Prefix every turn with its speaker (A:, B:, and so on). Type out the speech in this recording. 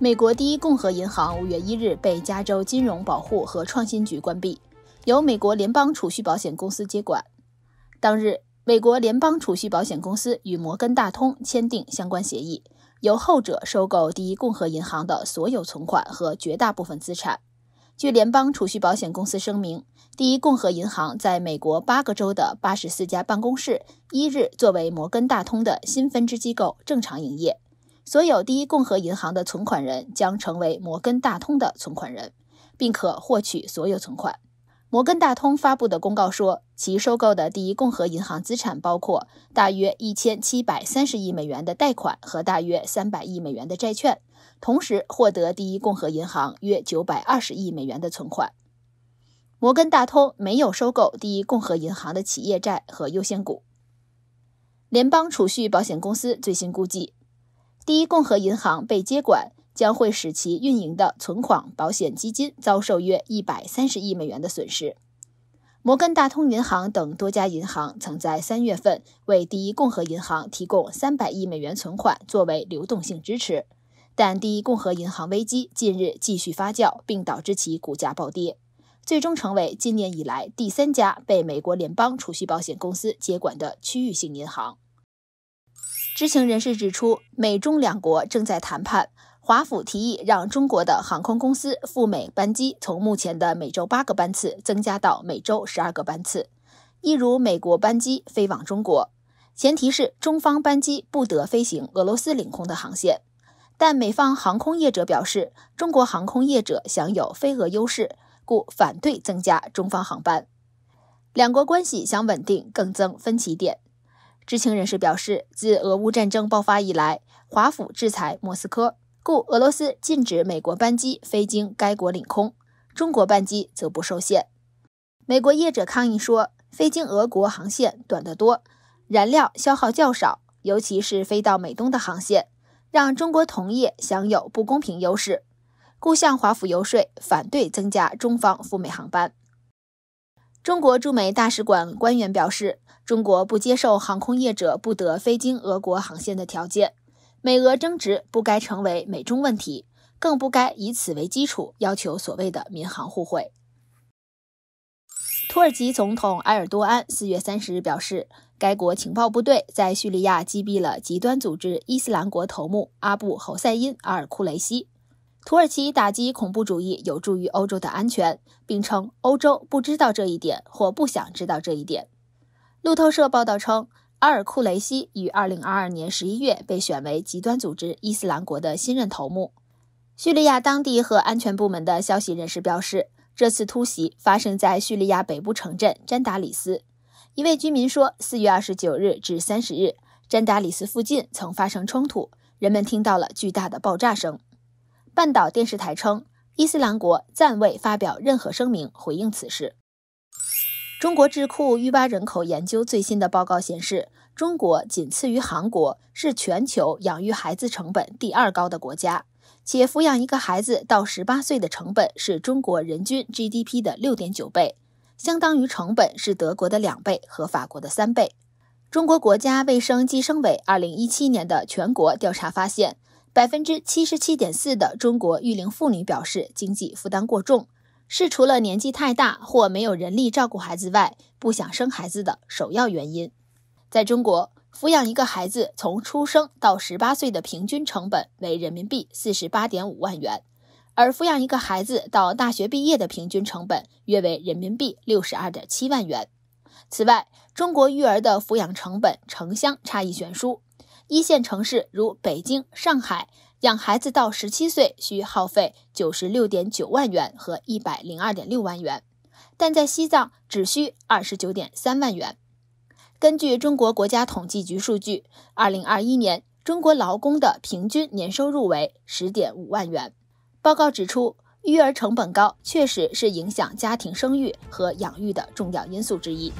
A: 美国第一共和银行五月一日被加州金融保护和创新局关闭，由美国联邦储蓄保险公司接管。当日，美国联邦储蓄保险公司与摩根大通签订相关协议，由后者收购第一共和银行的所有存款和绝大部分资产。据联邦储蓄保险公司声明，第一共和银行在美国八个州的八十四家办公室，一日作为摩根大通的新分支机构正常营业。所有第一共和银行的存款人将成为摩根大通的存款人，并可获取所有存款。摩根大通发布的公告说，其收购的第一共和银行资产包括大约一千七百三十亿美元的贷款和大约三百亿美元的债券，同时获得第一共和银行约九百二十亿美元的存款。摩根大通没有收购第一共和银行的企业债和优先股。联邦储蓄保险公司最新估计。第一共和银行被接管，将会使其运营的存款保险基金遭受约一百三十亿美元的损失。摩根大通银行等多家银行曾在三月份为第一共和银行提供三百亿美元存款作为流动性支持，但第一共和银行危机近日继续发酵，并导致其股价暴跌，最终成为今年以来第三家被美国联邦储蓄保险公司接管的区域性银行。知情人士指出，美中两国正在谈判，华府提议让中国的航空公司赴美班机从目前的每周八个班次增加到每周十二个班次，一如美国班机飞往中国。前提是中方班机不得飞行俄罗斯领空的航线。但美方航空业者表示，中国航空业者享有飞俄优势，故反对增加中方航班。两国关系想稳定，更增分歧点。知情人士表示，自俄乌战争爆发以来，华府制裁莫斯科，故俄罗斯禁止美国班机飞经该国领空，中国班机则不受限。美国业者抗议说，飞经俄国航线短得多，燃料消耗较少，尤其是飞到美东的航线，让中国同业享有不公平优势，故向华府游说反对增加中方赴美航班。中国驻美大使馆官员表示，中国不接受航空业者不得飞经俄国航线的条件。美俄争执不该成为美中问题，更不该以此为基础要求所谓的民航互惠。土耳其总统埃尔多安四月三十日表示，该国情报部队在叙利亚击毙了极端组织伊斯兰国头目阿布侯赛因·阿尔库雷西。土耳其打击恐怖主义有助于欧洲的安全，并称欧洲不知道这一点或不想知道这一点。路透社报道称，阿尔库雷西于二零二二年十一月被选为极端组织伊斯兰国的新任头目。叙利亚当地和安全部门的消息人士表示，这次突袭发生在叙利亚北部城镇詹达里斯。一位居民说：“四月二十九日至三十日，詹达里斯附近曾发生冲突，人们听到了巨大的爆炸声。”半岛电视台称，伊斯兰国暂未发表任何声明回应此事。中国智库育娃人口研究最新的报告显示，中国仅次于韩国，是全球养育孩子成本第二高的国家，且抚养一个孩子到十八岁的成本是中国人均 GDP 的六点九倍，相当于成本是德国的两倍和法国的三倍。中国国家卫生计生委二零一七年的全国调查发现。百分之七十七点四的中国育龄妇女表示，经济负担过重是除了年纪太大或没有人力照顾孩子外，不想生孩子的首要原因。在中国，抚养一个孩子从出生到十八岁的平均成本为人民币四十八点五万元，而抚养一个孩子到大学毕业的平均成本约为人民币六十二点七万元。此外，中国育儿的抚养成本城乡差异悬殊。一线城市如北京、上海，养孩子到十七岁需耗费九十六点九万元和一百零二点六万元，但在西藏只需二十九点三万元。根据中国国家统计局数据，二零二一年中国劳工的平均年收入为十点五万元。报告指出，育儿成本高确实是影响家庭生育和养育的重要因素之一。